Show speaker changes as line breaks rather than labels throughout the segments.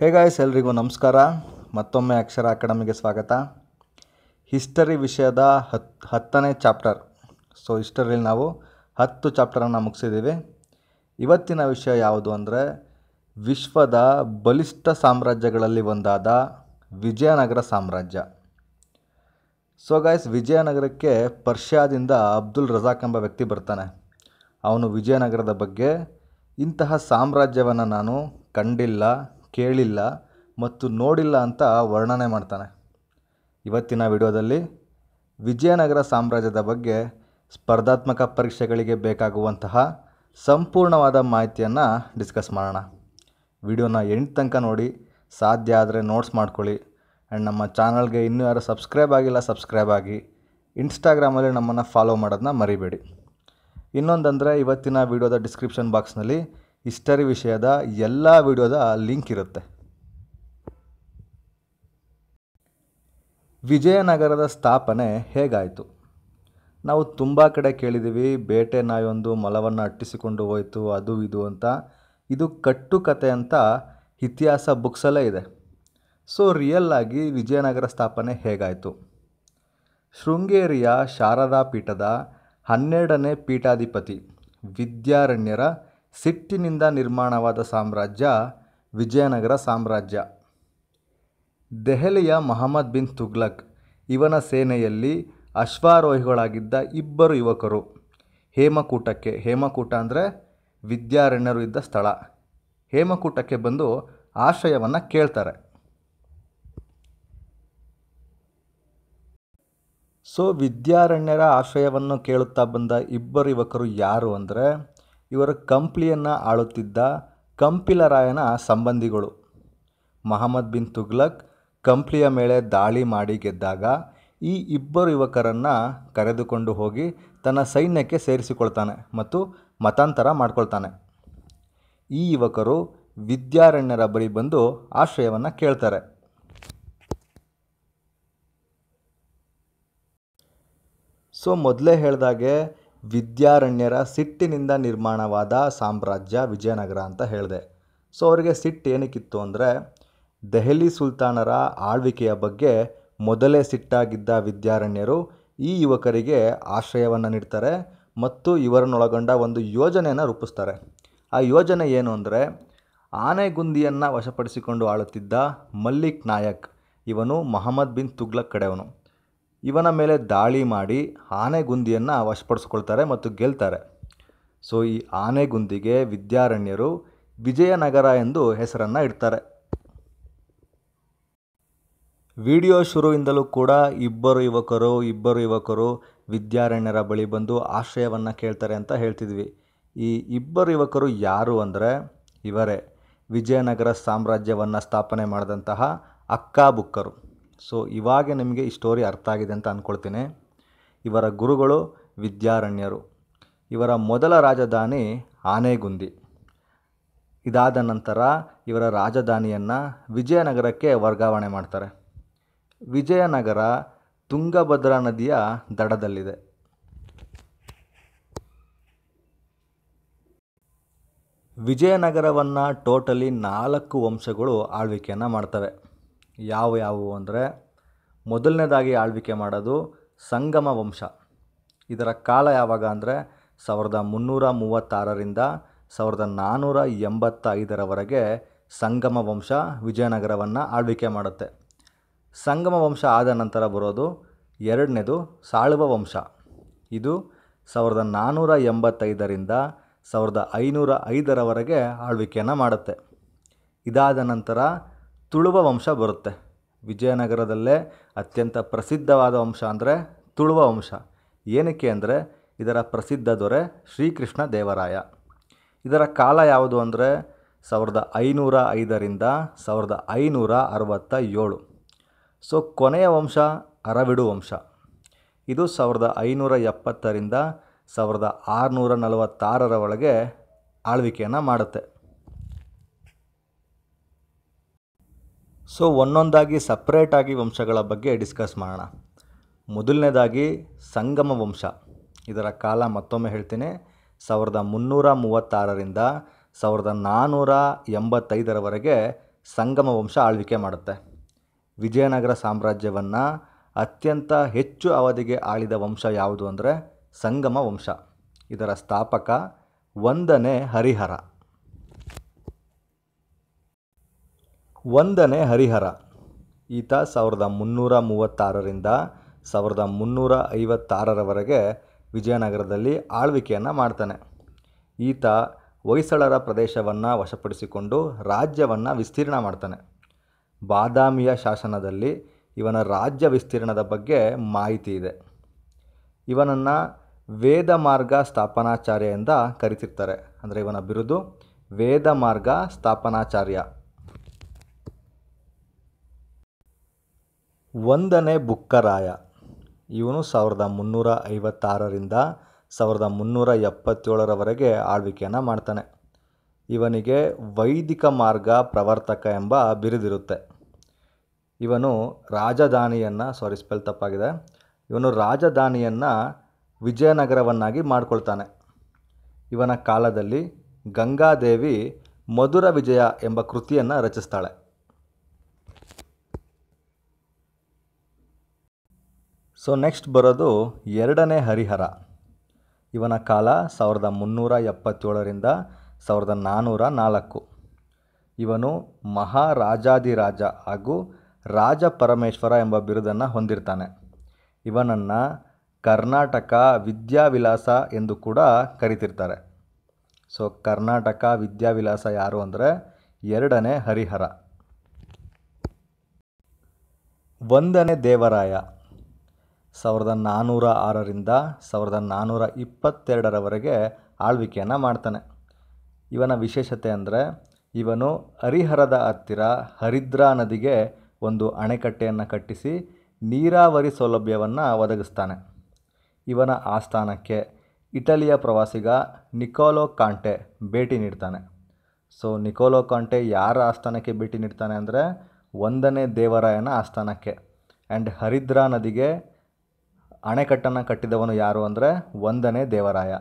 ಹೇ hey guys ಎಲ್ರಿಗೂ ನಮಸ್ಕಾರ ಮತ್ತೊಮ್ಮೆ ಅಕ್ಷರ ಅಕಾಡೆಮಿಗೆ ಸ್ವಾಗತ ಹಿಸ್ಟರಿ ವಿಷಯದ ಹತ್ ಹತ್ತನೇ ಚಾಪ್ಟರ್ ಸೊ ಹಿಸ್ಟರಿಲಿ ನಾವು ಹತ್ತು ಚಾಪ್ಟರನ್ನು ಮುಗಿಸಿದ್ದೀವಿ ಇವತ್ತಿನ ವಿಷಯ ಯಾವುದು ಅಂದರೆ ವಿಶ್ವದ ಬಲಿಷ್ಠ ಸಾಮ್ರಾಜ್ಯಗಳಲ್ಲಿ ಒಂದಾದ ವಿಜಯನಗರ ಸಾಮ್ರಾಜ್ಯ ಸೊ ಗಾಯ್ಸ್ ವಿಜಯನಗರಕ್ಕೆ ಪರ್ಷಿಯಾದಿಂದ ಅಬ್ದುಲ್ ರಜಾಕ್ ಎಂಬ ವ್ಯಕ್ತಿ ಬರ್ತಾನೆ ಅವನು ವಿಜಯನಗರದ ಬಗ್ಗೆ ಇಂತಹ ಸಾಮ್ರಾಜ್ಯವನ್ನು ನಾನು ಕಂಡಿಲ್ಲ ಕೇಳಿಲ್ಲ ಮತ್ತು ನೋಡಿಲ್ಲ ಅಂತ ವರ್ಣನೆ ಮಾಡ್ತಾನೆ ಇವತ್ತಿನ ವಿಡಿಯೋದಲ್ಲಿ ವಿಜಯನಗರ ಸಾಮ್ರಾಜ್ಯದ ಬಗ್ಗೆ ಸ್ಪರ್ಧಾತ್ಮಕ ಪರೀಕ್ಷೆಗಳಿಗೆ ಬೇಕಾಗುವಂತಹ ಸಂಪೂರ್ಣವಾದ ಮಾಹಿತಿಯನ್ನು ಡಿಸ್ಕಸ್ ಮಾಡೋಣ ವಿಡಿಯೋನ ಎಂಟು ತನಕ ನೋಡಿ ಸಾಧ್ಯ ಆದರೆ ನೋಟ್ಸ್ ಮಾಡ್ಕೊಳ್ಳಿ ಆ್ಯಂಡ್ ನಮ್ಮ ಚಾನಲ್ಗೆ ಇನ್ನೂ ಯಾರು ಸಬ್ಸ್ಕ್ರೈಬ್ ಆಗಿಲ್ಲ ಸಬ್ಸ್ಕ್ರೈಬ್ ಆಗಿ ಇನ್ಸ್ಟಾಗ್ರಾಮಲ್ಲಿ ನಮ್ಮನ್ನು ಫಾಲೋ ಮಾಡೋದನ್ನ ಮರಿಬೇಡಿ ಇನ್ನೊಂದಂದರೆ ಇವತ್ತಿನ ವಿಡಿಯೋದ ಡಿಸ್ಕ್ರಿಪ್ಷನ್ ಬಾಕ್ಸ್ನಲ್ಲಿ ಹಿಸ್ಟರಿ ವಿಷಯದ ಎಲ್ಲ ವಿಡಿಯೋದ ಲಿಂಕ್ ಇರುತ್ತೆ ವಿಜಯನಗರದ ಸ್ಥಾಪನೆ ಹೇಗಾಯಿತು ನಾವು ತುಂಬ ಕಡೆ ಕೇಳಿದ್ದೀವಿ ಬೇಟೆ ನಾಯೊಂದು ಮಲವನ್ನು ಅಟ್ಟಿಸಿಕೊಂಡು ಹೋಯಿತು ಅದು ಇದು ಅಂತ ಇದು ಕಟ್ಟು ಅಂತ ಇತಿಹಾಸ ಬುಕ್ಸಲ್ಲೇ ಇದೆ ಸೊ ರಿಯಲ್ ಆಗಿ ವಿಜಯನಗರ ಸ್ಥಾಪನೆ ಹೇಗಾಯಿತು ಶೃಂಗೇರಿಯ ಶಾರದಾ ಪೀಠದ ಹನ್ನೆರಡನೇ ಪೀಠಾಧಿಪತಿ ವಿದ್ಯಾರಣ್ಯರ ಸಿಟ್ಟಿನಿಂದ ನಿರ್ಮಾಣವಾದ ಸಾಮ್ರಾಜ್ಯ ವಿಜಯನಗರ ಸಾಮ್ರಾಜ್ಯ ದೆಹಲಿಯ ಮಹಮ್ಮದ್ ಬಿನ್ ತುಗ್ಲಕ್ ಇವನ ಸೇನೆಯಲ್ಲಿ ಅಶ್ವಾರೋಹಿಗಳಾಗಿದ್ದ ಇಬ್ಬರು ಯುವಕರು ಹೇಮಕೂಟಕ್ಕೆ ಹೇಮಕೂಟ ಅಂದರೆ ವಿದ್ಯಾರಣ್ಯರು ಇದ್ದ ಸ್ಥಳ ಹೇಮಕೂಟಕ್ಕೆ ಬಂದು ಆಶ್ರಯವನ್ನು ಕೇಳ್ತಾರೆ ಸೊ ವಿದ್ಯಾರಣ್ಯರ ಆಶ್ರಯವನ್ನು ಕೇಳುತ್ತಾ ಬಂದ ಇಬ್ಬರು ಯುವಕರು ಯಾರು ಅಂದರೆ ಇವರು ಕಂಪ್ಲಿಯನ್ನು ಆಳುತ್ತಿದ್ದ ಕಂಪಿಲರಾಯನ ಸಂಬಂಧಿಗಳು ಮಹಮ್ಮದ್ ಬಿನ್ ತುಗ್ಲಕ್ ಕಂಪ್ಲಿಯ ಮೇಲೆ ದಾಳಿ ಮಾಡಿ ಗೆದ್ದಾಗ ಈ ಇಬ್ಬರು ಯುವಕರನ್ನು ಕರೆದುಕೊಂಡು ಹೋಗಿ ತನ್ನ ಸೈನ್ಯಕ್ಕೆ ಸೇರಿಸಿಕೊಳ್ತಾನೆ ಮತ್ತು ಮತಾಂತರ ಮಾಡ್ಕೊಳ್ತಾನೆ ಈ ಯುವಕರು ವಿದ್ಯಾರಣ್ಯರ ಬಳಿ ಬಂದು ಆಶ್ರಯವನ್ನು ಕೇಳ್ತಾರೆ ಸೊ ಮೊದಲೇ ಹೇಳಿದಾಗೆ ವಿದ್ಯಾರಣ್ಯರ ಸಿಟ್ಟಿನಿಂದ ನಿರ್ಮಾಣವಾದ ಸಾಮ್ರಾಜ್ಯ ವಿಜಯನಗರ ಅಂತ ಹೇಳಿದೆ ಸೊ ಅವರಿಗೆ ಸಿಟ್ಟು ಏನಕ್ಕಿತ್ತು ಅಂದರೆ ದೆಹಲಿ ಸುಲ್ತಾನರ ಆಳ್ವಿಕೆಯ ಬಗ್ಗೆ ಮೊದಲೇ ಸಿಟ್ಟಾಗಿದ್ದ ವಿದ್ಯಾರಣ್ಯರು ಈ ಯುವಕರಿಗೆ ಆಶ್ರಯವನ್ನು ನೀಡ್ತಾರೆ ಮತ್ತು ಇವರನ್ನೊಳಗೊಂಡ ಒಂದು ಯೋಜನೆಯನ್ನು ರೂಪಿಸ್ತಾರೆ ಆ ಯೋಜನೆ ಏನು ಅಂದರೆ ಆನೆಗುಂದಿಯನ್ನು ವಶಪಡಿಸಿಕೊಂಡು ಆಳುತ್ತಿದ್ದ ಮಲ್ಲಿಕ್ ನಾಯಕ್ ಇವನು ಮಹಮ್ಮದ್ ಬಿನ್ ತುಗ್ಲಕ್ ಕಡೆಯವನು ಇವನ ಮೇಲೆ ದಾಳಿ ಮಾಡಿ ಆನೆಗುಂದಿಯನ್ನು ವಶಪಡಿಸ್ಕೊಳ್ತಾರೆ ಮತ್ತು ಗೆಲ್ತಾರೆ ಸೊ ಈ ಆನೆಗುಂದಿಗೆ ವಿದ್ಯಾರಣ್ಯರು ವಿಜಯನಗರ ಎಂದು ಹೆಸರನ್ನು ಇಡ್ತಾರೆ ವಿಡಿಯೋ ಶುರುವಿಂದಲೂ ಕೂಡ ಇಬ್ಬರು ಯುವಕರು ಇಬ್ಬರು ಯುವಕರು ವಿದ್ಯಾರಣ್ಯರ ಬಳಿ ಬಂದು ಆಶ್ರಯವನ್ನು ಕೇಳ್ತಾರೆ ಅಂತ ಹೇಳ್ತಿದ್ವಿ ಈ ಇಬ್ಬರು ಯುವಕರು ಯಾರು ಅಂದರೆ ಇವರೇ ವಿಜಯನಗರ ಸಾಮ್ರಾಜ್ಯವನ್ನು ಸ್ಥಾಪನೆ ಮಾಡಿದಂತಹ ಅಕ್ಕಾಬುಕ್ಕರು ಬುಕ್ಕರು ಸೊ ಇವಾಗ ನಿಮಗೆ ಈ ಸ್ಟೋರಿ ಅರ್ಥ ಆಗಿದೆ ಅಂತ ಅಂದ್ಕೊಳ್ತೀನಿ ಇವರ ಗುರುಗಳು ವಿದ್ಯಾರಣ್ಯರು ಇವರ ಮೊದಲ ರಾಜಧಾನಿ ಆನೆಗುಂದಿ ಇದಾದ ನಂತರ ಇವರ ರಾಜಧಾನಿಯನ್ನು ವಿಜಯನಗರಕ್ಕೆ ವರ್ಗಾವಣೆ ಮಾಡ್ತಾರೆ ವಿಜಯನಗರ ತುಂಗಭದ್ರಾ ನದಿಯ ದಡದಲ್ಲಿದೆ ವಿಜಯನಗರವನ್ನು ಟೋಟಲಿ ನಾಲ್ಕು ವಂಶಗಳು ಆಳ್ವಿಕೆಯನ್ನು ಮಾಡ್ತವೆ ಯಾವ ಯಾವುವು ಅಂದರೆ ಮೊದಲನೇದಾಗಿ ಆಳ್ವಿಕೆ ಮಾಡೋದು ಸಂಗಮ ವಂಶ ಇದರ ಕಾಲ ಯಾವಾಗ ಅಂದರೆ ಸಾವಿರದ ಮುನ್ನೂರ ಮೂವತ್ತಾರರಿಂದ ಸಾವಿರದ ನಾನ್ನೂರ ಎಂಬತ್ತೈದರವರೆಗೆ ಸಂಗಮ ವಂಶ ವಿಜಯನಗರವನ್ನು ಆಳ್ವಿಕೆ ಮಾಡುತ್ತೆ ಸಂಗಮ ವಂಶ ಆದ ನಂತರ ಬರೋದು ಎರಡನೇದು ಸಾಳುವ ವಂಶ ಇದು ಸಾವಿರದ ನಾನ್ನೂರ ಎಂಬತ್ತೈದರಿಂದ ಸಾವಿರದ ಐನೂರ ಐದರವರೆಗೆ ಆಳ್ವಿಕೆಯನ್ನು ಮಾಡುತ್ತೆ ಇದಾದ ನಂತರ ತುಳುವ ವಂಶ ಬರುತ್ತೆ ವಿಜಯನಗರದಲ್ಲೇ ಅತ್ಯಂತ ಪ್ರಸಿದ್ಧವಾದ ವಂಶ ಅಂದರೆ ತುಳುವ ವಂಶ ಏನಕ್ಕೆ ಅಂದರೆ ಇದರ ಪ್ರಸಿದ್ಧ ದೊರೆ ಶ್ರೀಕೃಷ್ಣ ದೇವರಾಯ ಇದರ ಕಾಲ ಯಾವುದು ಅಂದರೆ ಸಾವಿರದ ಐನೂರ ಐದರಿಂದ ಸಾವಿರದ ಐನೂರ ಅರವತ್ತ ಏಳು ಸೊ ಕೊನೆಯ ವಂಶ ಅರವಿಡು ವಂಶ ಇದು ಸಾವಿರದ ಐನೂರ ಎಪ್ಪತ್ತರಿಂದ ಸಾವಿರದ ಆರುನೂರ ನಲವತ್ತಾರರ ಒಳಗೆ ಆಳ್ವಿಕೆಯನ್ನು ಮಾಡುತ್ತೆ ಸೊ ಒಂದೊಂದಾಗಿ ಸಪ್ರೇಟಾಗಿ ವಂಶಗಳ ಬಗ್ಗೆ ಡಿಸ್ಕಸ್ ಮಾಡೋಣ ಮೊದಲನೇದಾಗಿ ಸಂಗಮ ವಂಶ ಇದರ ಕಾಲ ಮತ್ತೊಮ್ಮೆ ಹೇಳ್ತೀನಿ ಸಾವಿರದ ಮುನ್ನೂರ ಮೂವತ್ತಾರರಿಂದ ಸಾವಿರದ ನಾನ್ನೂರ ಎಂಬತ್ತೈದರವರೆಗೆ ಸಂಗಮ ವಂಶ ಆಳ್ವಿಕೆ ಮಾಡುತ್ತೆ ವಿಜಯನಗರ ಸಾಮ್ರಾಜ್ಯವನ್ನು ಅತ್ಯಂತ ಹೆಚ್ಚು ಅವಧಿಗೆ ಆಳಿದ ವಂಶ ಯಾವುದು ಅಂದರೆ ಸಂಗಮ ವಂಶ ಇದರ ಸ್ಥಾಪಕ ಒಂದನೇ ಹರಿಹರ ಒಂದನೇ ಹರಿಹರ ಈತ ಸಾವಿರದ ಮುನ್ನೂರ ಮೂವತ್ತಾರರಿಂದ ಸಾವಿರದ ಮುನ್ನೂರ ಐವತ್ತಾರರವರೆಗೆ ವಿಜಯನಗರದಲ್ಲಿ ಆಳ್ವಿಕೆಯನ್ನು ಮಾಡ್ತಾನೆ ಈತ ಹೊಯ್ಸಳರ ಪ್ರದೇಶವನ್ನು ವಶಪಡಿಸಿಕೊಂಡು ರಾಜ್ಯವನ್ನು ವಿಸ್ತೀರ್ಣ ಮಾಡ್ತಾನೆ ಬಾದಾಮಿಯ ಶಾಸನದಲ್ಲಿ ಇವನ ರಾಜ್ಯ ವಿಸ್ತೀರ್ಣದ ಬಗ್ಗೆ ಮಾಹಿತಿ ಇದೆ ಇವನನ್ನು ವೇದ ಮಾರ್ಗ ಸ್ಥಾಪನಾಚಾರ್ಯ ಎಂದ ಕರಿತಿರ್ತಾರೆ ಅಂದರೆ ಇವನ ಬಿರುದು ವೇದ ಮಾರ್ಗ ಸ್ಥಾಪನಾಚಾರ್ಯ ಒಂದನೇ ಬುಕ್ಕರಾಯ ಇವನು ಸಾವಿರದ ಮುನ್ನೂರ ಐವತ್ತಾರರಿಂದ ಸಾವಿರದ ಮುನ್ನೂರ ಎಪ್ಪತ್ತೇಳರವರೆಗೆ ಆಳ್ವಿಕೆಯನ್ನು ಮಾಡ್ತಾನೆ ಇವನಿಗೆ ವೈದಿಕ ಮಾರ್ಗ ಪ್ರವರ್ತಕ ಎಂಬ ಬಿರಿದಿರುತ್ತೆ ಇವನು ರಾಜಧಾನಿಯನ್ನು ಸಾರಿ ಸ್ಪೆಲ್ ತಪ್ಪಾಗಿದೆ ಇವನು ರಾಜಧಾನಿಯನ್ನು ವಿಜಯನಗರವನ್ನಾಗಿ ಮಾಡಿಕೊಳ್ತಾನೆ ಇವನ ಕಾಲದಲ್ಲಿ ಗಂಗಾದೇವಿ ಮಧುರ ವಿಜಯ ಎಂಬ ಕೃತಿಯನ್ನು ರಚಿಸ್ತಾಳೆ ಸೊ ನೆಕ್ಸ್ಟ್ ಬರೋದು ಎರಡನೇ ಹರಿಹರ ಇವನ ಕಾಲ ಸಾವಿರದ ಮುನ್ನೂರ ಎಪ್ಪತ್ತೇಳರಿಂದ ಸಾವಿರದ ನಾನ್ನೂರ ನಾಲ್ಕು ಇವನು ಮಹಾರಾಜಾದಿರಾಜ ಹಾಗೂ ರಾಜಪರಮೇಶ್ವರ ಎಂಬ ಬಿರುದನ್ನು ಹೊಂದಿರ್ತಾನೆ ಇವನನ್ನು ಕರ್ನಾಟಕ ವಿದ್ಯಾವಿಲಾಸ ಎಂದು ಕೂಡ ಕರಿತಿರ್ತಾರೆ ಸೊ ಕರ್ನಾಟಕ ವಿದ್ಯಾವಿಲಾಸ ಯಾರು ಅಂದರೆ ಎರಡನೇ ಹರಿಹರ ಒಂದನೇ ದೇವರಾಯ ಸಾವಿರದ ನಾನ್ನೂರ ಆರರಿಂದ ಸಾವಿರದ ನಾನ್ನೂರ ಇಪ್ಪತ್ತೆರಡರವರೆಗೆ ಆಳ್ವಿಕೆಯನ್ನು ಮಾಡ್ತಾನೆ ಇವನ ವಿಶೇಷತೆ ಅಂದರೆ ಇವನು ಹರಿಹರದ ಹತ್ತಿರ ಹರಿದ್ರಾ ನದಿಗೆ ಒಂದು ಅಣೆಕಟ್ಟೆಯನ್ನು ಕಟ್ಟಿಸಿ ನೀರಾವರಿ ಸೌಲಭ್ಯವನ್ನು ಒದಗಿಸ್ತಾನೆ ಇವನ ಆಸ್ಥಾನಕ್ಕೆ ಇಟಲಿಯ ಪ್ರವಾಸಿಗ ನಿಕೋಲೋ ಕಾಂಟೆ ಭೇಟಿ ನೀಡ್ತಾನೆ ಸೊ ನಿಕೋಲೋ ಕಾಂಟೆ ಯಾರ ಆಸ್ಥಾನಕ್ಕೆ ಭೇಟಿ ನೀಡ್ತಾನೆ ಅಂದರೆ ಒಂದನೇ ದೇವರಾಯನ ಆಸ್ಥಾನಕ್ಕೆ ಆ್ಯಂಡ್ ಹರಿದ್ರಾ ನದಿಗೆ ಅಣೆಕಟ್ಟನ್ನು ಕಟ್ಟಿದವನು ಯಾರು ಅಂದರೆ ಒಂದನೇ ದೇವರಾಯ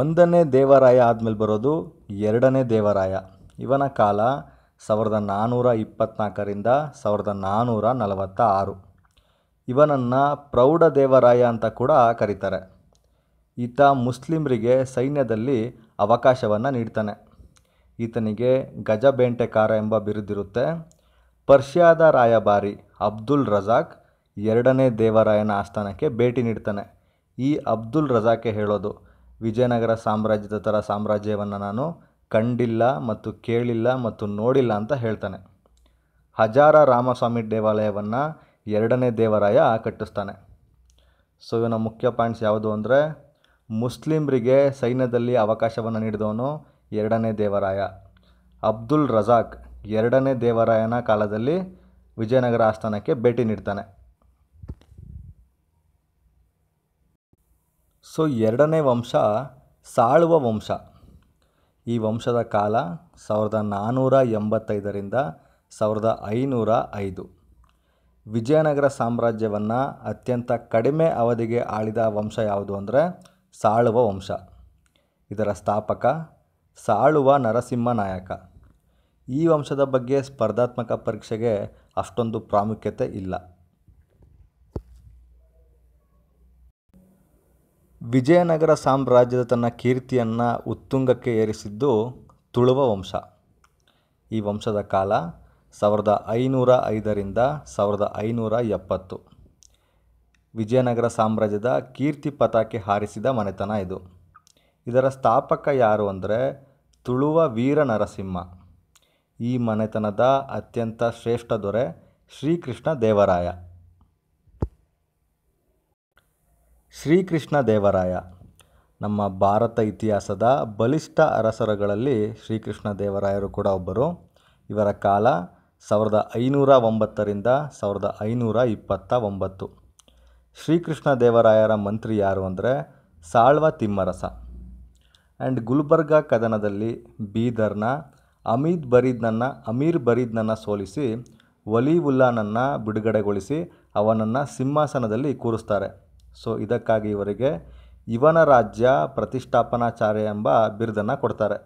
ಒಂದನೇ ದೇವರಾಯ ಆದಮೇಲೆ ಬರೋದು ಎರಡನೇ ದೇವರಾಯ ಇವನ ಕಾಲ ಸಾವಿರದ ನಾನ್ನೂರ ಇಪ್ಪತ್ತ್ನಾಲ್ಕರಿಂದ ಸಾವಿರದ ನಾನ್ನೂರ ನಲವತ್ತ ಆರು ಇವನನ್ನು ಪ್ರೌಢ ದೇವರಾಯ ಅಂತ ಕೂಡ ಕರೀತಾರೆ ಈತ ಮುಸ್ಲಿಮರಿಗೆ ಸೈನ್ಯದಲ್ಲಿ ಅವಕಾಶವನ್ನು ನೀಡ್ತಾನೆ ಈತನಿಗೆ ಗಜ ಎಂಬ ಬಿರುದಿರುತ್ತೆ ಪರ್ಷಿಯಾದ ರಾಯಭಾರಿ ಅಬ್ದುಲ್ ರಜಾಕ್ ಎರಡನೇ ದೇವರಾಯನ ಆಸ್ಥಾನಕ್ಕೆ ಭೇಟಿ ನೀಡ್ತಾನೆ ಈ ಅಬ್ದುಲ್ ರಜಾಕೆ ಹೇಳೋದು ವಿಜಯನಗರ ಸಾಮ್ರಾಜ್ಯದ ಥರ ಸಾಮ್ರಾಜ್ಯವನ್ನು ನಾನು ಕಂಡಿಲ್ಲ ಮತ್ತು ಕೇಳಿಲ್ಲ ಮತ್ತು ನೋಡಿಲ್ಲ ಅಂತ ಹೇಳ್ತಾನೆ ಹಜಾರ ರಾಮಸ್ವಾಮಿ ದೇವಾಲಯವನ್ನು ಎರಡನೇ ದೇವರಾಯ ಕಟ್ಟಿಸ್ತಾನೆ ಸೊ ಇವನ ಮುಖ್ಯ ಪಾಯಿಂಟ್ಸ್ ಯಾವುದು ಅಂದರೆ ಮುಸ್ಲಿಮರಿಗೆ ಸೈನ್ಯದಲ್ಲಿ ಅವಕಾಶವನ್ನು ನೀಡಿದವನು ಎರಡನೇ ದೇವರಾಯ ಅಬ್ದುಲ್ ರಜಾಕ್ ಎರಡನೇ ದೇವರಾಯನ ಕಾಲದಲ್ಲಿ ವಿಜಯನಗರ ಆಸ್ಥಾನಕ್ಕೆ ಭೇಟಿ ನೀಡ್ತಾನೆ ಸೊ ಎರಡನೇ ವಂಶ ಸಾಳುವ ವಂಶ ಈ ವಂಶದ ಕಾಲ ಸಾವಿರದ ನಾನ್ನೂರ ಎಂಬತ್ತೈದರಿಂದ ಸಾವಿರದ ಐನೂರ ಐದು ವಿಜಯನಗರ ಸಾಮ್ರಾಜ್ಯವನ್ನು ಅತ್ಯಂತ ಕಡಿಮೆ ಅವಧಿಗೆ ಆಳಿದ ವಂಶ ಯಾವುದು ಅಂದರೆ ಸಾಳುವ ವಂಶ ಇದರ ಸ್ಥಾಪಕ ಸಾಳುವ ನರಸಿಂಹನಾಯಕ ಈ ವಂಶದ ಬಗ್ಗೆ ಸ್ಪರ್ಧಾತ್ಮಕ ಪರೀಕ್ಷೆಗೆ ಅಷ್ಟೊಂದು ಪ್ರಾಮುಖ್ಯತೆ ಇಲ್ಲ ವಿಜಯನಗರ ಸಾಮ್ರಾಜ್ಯದ ತನ್ನ ಕೀರ್ತಿಯನ್ನು ಉತ್ತುಂಗಕ್ಕೆ ಏರಿಸಿದ್ದು ತುಳುವ ವಂಶ ಈ ವಂಶದ ಕಾಲ ಸಾವಿರದ ಐನೂರ ಐದರಿಂದ ಸಾವಿರದ ಐನೂರ ಎಪ್ಪತ್ತು ವಿಜಯನಗರ ಸಾಮ್ರಾಜ್ಯದ ಕೀರ್ತಿ ಪತಾಕೆ ಹಾರಿಸಿದ ಮನೆತನ ಇದು ಇದರ ಸ್ಥಾಪಕ ಯಾರು ಅಂದರೆ ತುಳುವ ವೀರ ನರಸಿಂಹ ಈ ಮನೆತನದ ಅತ್ಯಂತ ಶ್ರೇಷ್ಠ ದೊರೆ ಶ್ರೀಕೃಷ್ಣ ದೇವರಾಯ ಶ್ರೀಕೃಷ್ಣ ದೇವರಾಯ ನಮ್ಮ ಭಾರತ ಇತಿಹಾಸದ ಬಲಿಷ್ಠ ಅರಸರಗಳಲ್ಲಿ ಶ್ರೀಕೃಷ್ಣ ದೇವರಾಯರು ಕೂಡ ಒಬ್ಬರು ಇವರ ಕಾಲ ಸಾವಿರದ ಐನೂರ ಒಂಬತ್ತರಿಂದ ಸಾವಿರದ ಐನೂರ ಇಪ್ಪತ್ತ ಒಂಬತ್ತು ಶ್ರೀಕೃಷ್ಣ ದೇವರಾಯರ ಮಂತ್ರಿ ಯಾರು ಅಂದರೆ ಸಾಳ್ವ ತಿಮ್ಮರಸ ಆ್ಯಂಡ್ ಗುಲ್ಬರ್ಗಾ ಕದನದಲ್ಲಿ ಬೀದರ್ನ ಅಮೀದ್ ಬರೀದ್ನನ್ನು ಅಮೀರ್ ಬರೀದ್ನನ್ನು ಸೋಲಿಸಿ ವಲೀವುಲ್ಲಾನನ್ನು ಬಿಡುಗಡೆಗೊಳಿಸಿ ಅವನನ್ನು ಸಿಂಹಾಸನದಲ್ಲಿ ಕೂರಿಸ್ತಾರೆ ಸೊ ಇದಕ್ಕಾಗಿ ಇವರಿಗೆ ಇವನ ರಾಜ್ಯ ಪ್ರತಿಷ್ಠಾಪನಾಚಾರ್ಯ ಎಂಬ ಬಿರುದನ್ನು ಕೊಡ್ತಾರೆ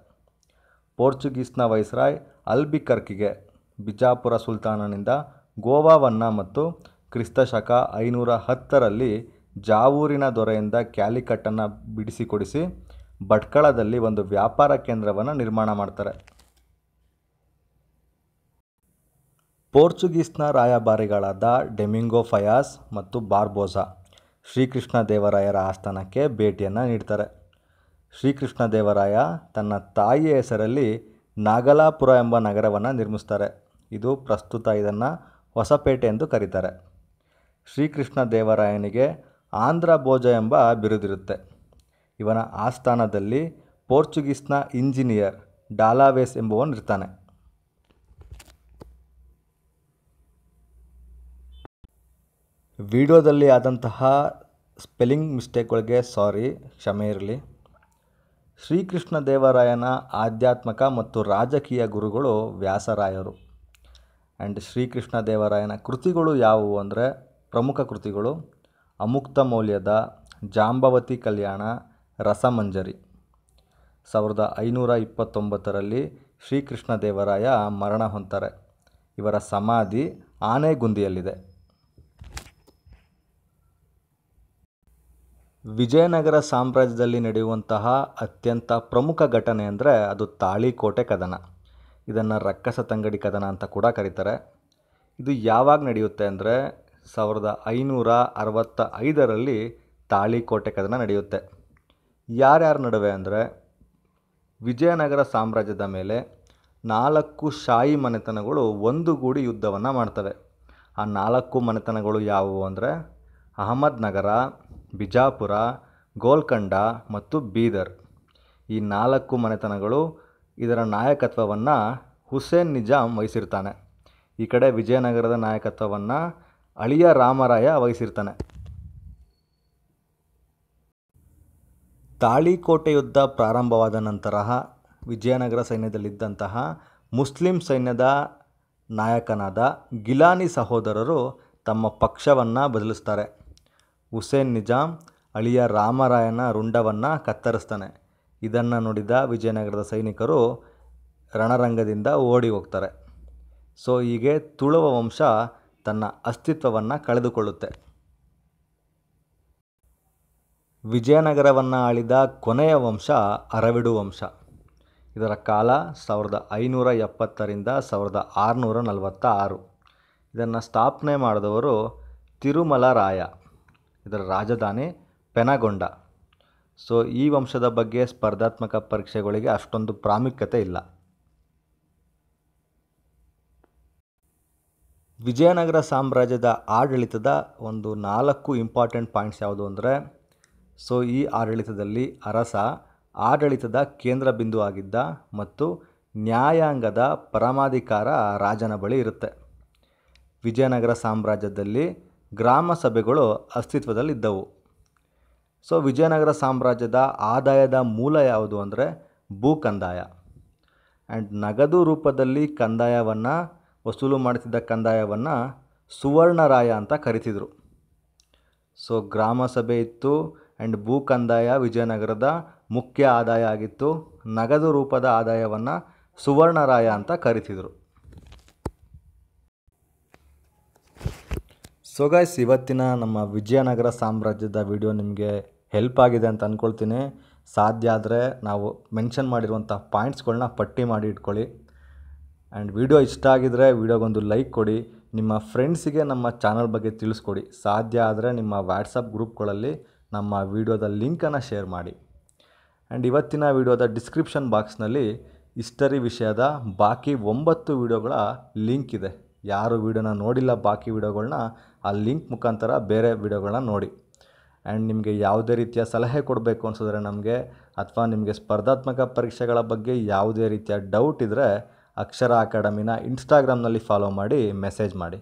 ಪೋರ್ಚುಗೀಸ್ನ ವೈಸ್ರಾಯ್ ಅಲ್ಬಿಕರ್ಕಿಗೆ ಬಿಜಾಪುರ ಸುಲ್ತಾನನಿಂದ ಗೋವಾವನ್ನು ಮತ್ತು ಕ್ರಿಸ್ತ ಶಕ ಐನೂರ ಹತ್ತರಲ್ಲಿ ಜಾವೂರಿನ ದೊರೆಯಿಂದ ಕ್ಯಾಲಿಕಟ್ಟನ್ನು ಬಿಡಿಸಿಕೊಡಿಸಿ ಭಟ್ಕಳದಲ್ಲಿ ಒಂದು ವ್ಯಾಪಾರ ಕೇಂದ್ರವನ್ನು ನಿರ್ಮಾಣ ಮಾಡ್ತಾರೆ ಪೋರ್ಚುಗೀಸ್ನ ರಾಯಭಾರಿಗಳಾದ ಡೆಮಿಂಗೋ ಫಯಾಸ್ ಮತ್ತು ಬಾರ್ಬೋಸಾ ಶ್ರೀಕೃಷ್ಣ ದೇವರಾಯರ ಆಸ್ಥಾನಕ್ಕೆ ಭೇಟಿಯನ್ನು ನೀಡ್ತಾರೆ ಶ್ರೀಕೃಷ್ಣ ದೇವರಾಯ ತನ್ನ ತಾಯಿಯ ಹೆಸರಲ್ಲಿ ನಾಗಲಾಪುರ ಎಂಬ ನಗರವನ್ನು ನಿರ್ಮಿಸ್ತಾರೆ ಇದು ಪ್ರಸ್ತುತ ಇದನ್ನು ಹೊಸಪೇಟೆ ಎಂದು ಕರೀತಾರೆ ಶ್ರೀಕೃಷ್ಣ ದೇವರಾಯನಿಗೆ ಆಂಧ್ರ ಭೋಜ ಎಂಬ ಬಿರುದಿರುತ್ತೆ ಇವನ ಆಸ್ಥಾನದಲ್ಲಿ ಪೋರ್ಚುಗೀಸ್ನ ಇಂಜಿನಿಯರ್ ಡಾಲಾವೇಸ್ ಇರ್ತಾನೆ ವಿಡಿಯೋದಲ್ಲಿ ಆದಂತಹ ಸ್ಪೆಲ್ಲಿಂಗ್ ಮಿಸ್ಟೇಕ್ಗಳಿಗೆ ಸಾರಿ ಕ್ಷಮೆ ಇರಲಿ ಶ್ರೀಕೃಷ್ಣ ದೇವರಾಯನ ಆಧ್ಯಾತ್ಮಿಕ ಮತ್ತು ರಾಜಕೀಯ ಗುರುಗಳು ವ್ಯಾಸರಾಯರು ಆ್ಯಂಡ್ ಶ್ರೀಕೃಷ್ಣ ದೇವರಾಯನ ಕೃತಿಗಳು ಯಾವುವು ಅಂದರೆ ಪ್ರಮುಖ ಕೃತಿಗಳು ಅಮುಕ್ತ ಮೌಲ್ಯದ ಜಾಂಬವತಿ ಕಲ್ಯಾಣ ರಸಮಂಜರಿ ಸಾವಿರದ ಐನೂರ ಇಪ್ಪತ್ತೊಂಬತ್ತರಲ್ಲಿ ಶ್ರೀಕೃಷ್ಣದೇವರಾಯ ಮರಣ ಹೊಂತಾರೆ ಇವರ ಸಮಾಧಿ ಆನೆಗುಂದಿಯಲ್ಲಿದೆ ವಿಜಯನಗರ ಸಾಮ್ರಾಜ್ಯದಲ್ಲಿ ನಡೆಯುವಂತಹ ಅತ್ಯಂತ ಪ್ರಮುಖ ಘಟನೆ ಅಂದರೆ ಅದು ತಾಳಿಕೋಟೆ ಕದನ ಇದನ್ನು ರಕ್ಕಸ ತಂಗಡಿ ಕದನ ಅಂತ ಕೂಡ ಕರೀತಾರೆ ಇದು ಯಾವಾಗ ನಡೆಯುತ್ತೆ ಅಂದರೆ ಸಾವಿರದ ಐನೂರ ಅರವತ್ತ ಐದರಲ್ಲಿ ತಾಳಿಕೋಟೆ ಕದನ ನಡೆಯುತ್ತೆ ಯಾರ್ಯಾರ ನಡುವೆ ಅಂದರೆ ವಿಜಯನಗರ ಸಾಮ್ರಾಜ್ಯದ ಮೇಲೆ ನಾಲ್ಕು ಶಾಹಿ ಮನೆತನಗಳು ಒಂದುಗೂಡಿ ಯುದ್ಧವನ್ನು ಮಾಡ್ತವೆ ಆ ನಾಲ್ಕು ಮನೆತನಗಳು ಯಾವುವು ಅಂದರೆ ಅಹಮದ್ನಗರ ಬಿಜಾಪುರ ಗೋಲ್ಕಂಡ ಮತ್ತು ಬೀದರ್ ಈ ನಾಲ್ಕು ಮನೆತನಗಳು ಇದರ ನಾಯಕತ್ವವನ್ನು ಹುಸೇನ್ ನಿಜಾಮ್ ವಹಿಸಿರ್ತಾನೆ ಈ ಕಡೆ ವಿಜಯನಗರದ ನಾಯಕತ್ವವನ್ನು ಅಳಿಯ ರಾಮರಾಯ ವಹಿಸಿರ್ತಾನೆ ತಾಳಿಕೋಟೆ ಯುದ್ಧ ಪ್ರಾರಂಭವಾದ ನಂತರ ವಿಜಯನಗರ ಸೈನ್ಯದಲ್ಲಿದ್ದಂತಹ ಮುಸ್ಲಿಂ ಸೈನ್ಯದ ನಾಯಕನಾದ ಗಿಲಾನಿ ಸಹೋದರರು ತಮ್ಮ ಪಕ್ಷವನ್ನು ಬದಲಿಸ್ತಾರೆ ಹುಸೇನ್ ನಿಜಾಮ್ ಅಳಿಯ ರಾಮರಾಯನ ರುಂಡವನ್ನು ಕತ್ತರಿಸ್ತಾನೆ ಇದನ್ನು ನೋಡಿದ ವಿಜಯನಗರದ ಸೈನಿಕರು ರಣರಂಗದಿಂದ ಓಡಿ ಹೋಗ್ತಾರೆ ಸೊ ಹೀಗೆ ತುಳುವ ವಂಶ ತನ್ನ ಅಸ್ತಿತ್ವವನ್ನು ಕಳೆದುಕೊಳ್ಳುತ್ತೆ ವಿಜಯನಗರವನ್ನು ಆಳಿದ ಕೊನೆಯ ವಂಶ ಅರವಿಡು ವಂಶ ಇದರ ಕಾಲ ಸಾವಿರದ ಐನೂರ ಎಪ್ಪತ್ತರಿಂದ ಸಾವಿರದ ಆರುನೂರ ನಲವತ್ತ ಆರು ಇದನ್ನು ಸ್ಥಾಪನೆ ಮಾಡಿದವರು ತಿರುಮಲರಾಯ ಇದರ ರಾಜಧಾನಿ ಪೆನಗೊಂಡ ಸೊ ಈ ವಂಶದ ಬಗ್ಗೆ ಸ್ಪರ್ಧಾತ್ಮಕ ಪರೀಕ್ಷೆಗಳಿಗೆ ಅಷ್ಟೊಂದು ಪ್ರಾಮುಖ್ಯತೆ ಇಲ್ಲ ವಿಜಯನಗರ ಸಾಮ್ರಾಜ್ಯದ ಆಡಳಿತದ ಒಂದು ನಾಲ್ಕು ಇಂಪಾರ್ಟೆಂಟ್ ಪಾಯಿಂಟ್ಸ್ ಯಾವುದು ಅಂದರೆ ಸೊ ಈ ಆಡಳಿತದಲ್ಲಿ ಅರಸ ಆಡಳಿತದ ಕೇಂದ್ರ ಬಿಂದು ಆಗಿದ್ದ ಮತ್ತು ನ್ಯಾಯಾಂಗದ ಪರಮಾಧಿಕಾರ ರಾಜನ ಬಳಿ ಇರುತ್ತೆ ವಿಜಯನಗರ ಸಾಮ್ರಾಜ್ಯದಲ್ಲಿ ಗ್ರಾಮ ಸಭೆಗಳು ಅಸ್ತಿತ್ವದಲ್ಲಿದ್ದವು ಸೊ ವಿಜಯನಗರ ಸಾಮ್ರಾಜ್ಯದ ಆದಾಯದ ಮೂಲ ಯಾವುದು ಅಂದರೆ ಭೂ ಕಂದಾಯ ಆ್ಯಂಡ್ ನಗದು ರೂಪದಲ್ಲಿ ಕಂದಾಯವನ್ನು ವಸೂಲು ಮಾಡುತ್ತಿದ್ದ ಕಂದಾಯವನ್ನು ಸುವರ್ಣರಾಯ ಅಂತ ಕರಿತಿದ್ರು ಸೊ ಗ್ರಾಮ ಸಭೆ ಇತ್ತು ಆ್ಯಂಡ್ ಭೂ ಕಂದಾಯ ವಿಜಯನಗರದ ಮುಖ್ಯ ಆದಾಯ ಆಗಿತ್ತು ನಗದು ರೂಪದ ಆದಾಯವನ್ನು ಸುವರ್ಣರಾಯ ಅಂತ ಕರೀತಿದ್ರು ಸೊ ಗೈಸ್ ಇವತ್ತಿನ ನಮ್ಮ ವಿಜಯನಗರ ಸಾಮ್ರಾಜ್ಯದ ವಿಡಿಯೋ ನಿಮಗೆ ಹೆಲ್ಪ್ ಆಗಿದೆ ಅಂತ ಅಂದ್ಕೊಳ್ತೀನಿ ಸಾಧ್ಯ ಆದರೆ ನಾವು ಮೆನ್ಷನ್ ಮಾಡಿರುವಂಥ ಪಾಯಿಂಟ್ಸ್ಗಳನ್ನ ಪಟ್ಟಿ ಮಾಡಿ ಇಟ್ಕೊಳ್ಳಿ ಆ್ಯಂಡ್ ವಿಡಿಯೋ ಇಷ್ಟ ಆಗಿದರೆ ವಿಡಿಯೋಗೊಂದು ಲೈಕ್ ಕೊಡಿ ನಿಮ್ಮ ಫ್ರೆಂಡ್ಸಿಗೆ ನಮ್ಮ ಚಾನಲ್ ಬಗ್ಗೆ ತಿಳಿಸ್ಕೊಡಿ ಸಾಧ್ಯ ಆದರೆ ನಿಮ್ಮ ವ್ಯಾಟ್ಸಪ್ ಗ್ರೂಪ್ಗಳಲ್ಲಿ ನಮ್ಮ ವಿಡಿಯೋದ ಲಿಂಕನ್ನು ಶೇರ್ ಮಾಡಿ ಆ್ಯಂಡ್ ಇವತ್ತಿನ ವಿಡಿಯೋದ ಡಿಸ್ಕ್ರಿಪ್ಷನ್ ಬಾಕ್ಸ್ನಲ್ಲಿ ಇಸ್ಟರಿ ವಿಷಯದ ಬಾಕಿ ಒಂಬತ್ತು ವಿಡಿಯೋಗಳ ಲಿಂಕ್ ಇದೆ ಯಾರು ವಿಡಿಯೋನ ನೋಡಿಲ್ಲ ಬಾಕಿ ವಿಡಿಯೋಗಳನ್ನ ಆ ಲಿಂಕ್ ಮುಖಾಂತರ ಬೇರೆ ವಿಡಿಯೋಗಳನ್ನ ನೋಡಿ ಆ್ಯಂಡ್ ನಿಮಗೆ ಯಾವುದೇ ರೀತಿಯ ಸಲಹೆ ಕೊಡಬೇಕು ಅನಿಸಿದ್ರೆ ನಮಗೆ ಅಥವಾ ನಿಮಗೆ ಸ್ಪರ್ಧಾತ್ಮಕ ಪರೀಕ್ಷೆಗಳ ಬಗ್ಗೆ ಯಾವುದೇ ರೀತಿಯ ಡೌಟ್ ಇದ್ದರೆ ಅಕ್ಷರ ಅಕಾಡೆಮಿನ ಇನ್ಸ್ಟಾಗ್ರಾಮ್ನಲ್ಲಿ ಫಾಲೋ ಮಾಡಿ ಮೆಸೇಜ್ ಮಾಡಿ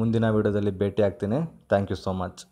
ಮುಂದಿನ ವಿಡಿಯೋದಲ್ಲಿ ಭೇಟಿ ಆಗ್ತೀನಿ ಥ್ಯಾಂಕ್ ಯು ಸೋ ಮಚ್